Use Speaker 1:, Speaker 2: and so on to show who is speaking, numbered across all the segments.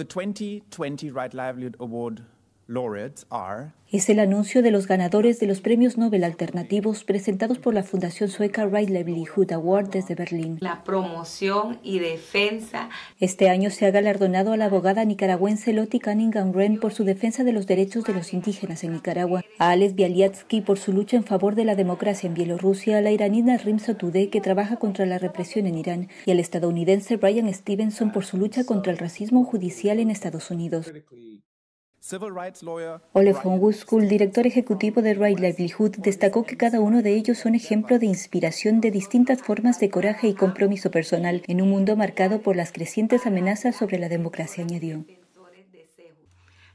Speaker 1: the 2020 Right Livelihood Award Es el anuncio de los ganadores de los premios Nobel alternativos presentados por la Fundación Sueca Right Livelihood Award desde Berlín. La promoción y defensa. Este año se ha galardonado a la abogada nicaragüense Lottie Cunningham Wren por su defensa de los derechos de los indígenas en Nicaragua, a Alex Bialyatsky por su lucha en favor de la democracia en Bielorrusia, a la iranina Rim Tudeh que trabaja contra la represión en Irán y al estadounidense Brian Stevenson por su lucha contra el racismo judicial en Estados Unidos. Ole Fonguskul, director ejecutivo de Right Livelihood, destacó que cada uno de ellos son ejemplo de inspiración de distintas formas de coraje y compromiso personal en un mundo marcado por las crecientes amenazas sobre la democracia, añadió.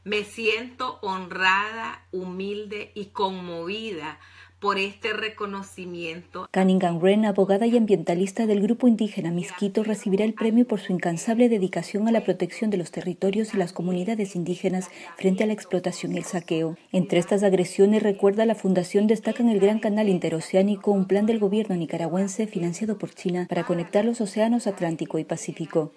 Speaker 1: Me siento honrada, humilde y conmovida por este reconocimiento. Cunningham Wren, abogada y ambientalista del grupo indígena Misquito, recibirá el premio por su incansable dedicación a la protección de los territorios y las comunidades indígenas frente a la explotación y el saqueo. Entre estas agresiones, recuerda la Fundación, en el Gran Canal Interoceánico, un plan del gobierno nicaragüense financiado por China para conectar los océanos Atlántico y Pacífico.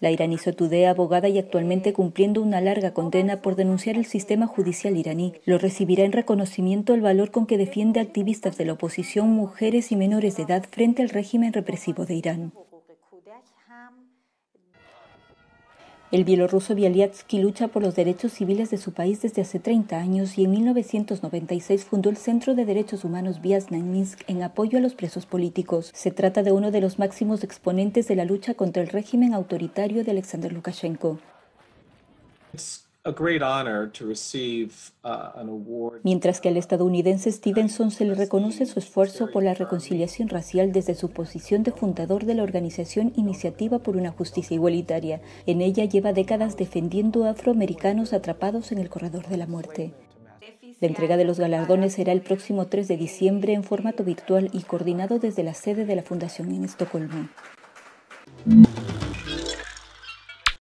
Speaker 1: La iraní Sotudeh, abogada y actualmente cumpliendo una larga condena por denunciar el sistema judicial iraní, lo recibirá en reconocimiento al valor con que defiende activistas de la oposición, mujeres y menores de edad frente al régimen represivo de Irán. El bielorruso Bialyatsky lucha por los derechos civiles de su país desde hace 30 años y en 1996 fundó el Centro de Derechos Humanos Viasna Minsk en apoyo a los presos políticos. Se trata de uno de los máximos exponentes de la lucha contra el régimen autoritario de Alexander Lukashenko. Uh, Mientras que al estadounidense Stevenson se le reconoce su esfuerzo por la reconciliación racial desde su posición de fundador de la organización Iniciativa por una Justicia Igualitaria. En ella lleva décadas defendiendo a afroamericanos atrapados en el corredor de la muerte. La entrega de los galardones será el próximo 3 de diciembre en formato virtual y coordinado desde la sede de la Fundación en Estocolmo.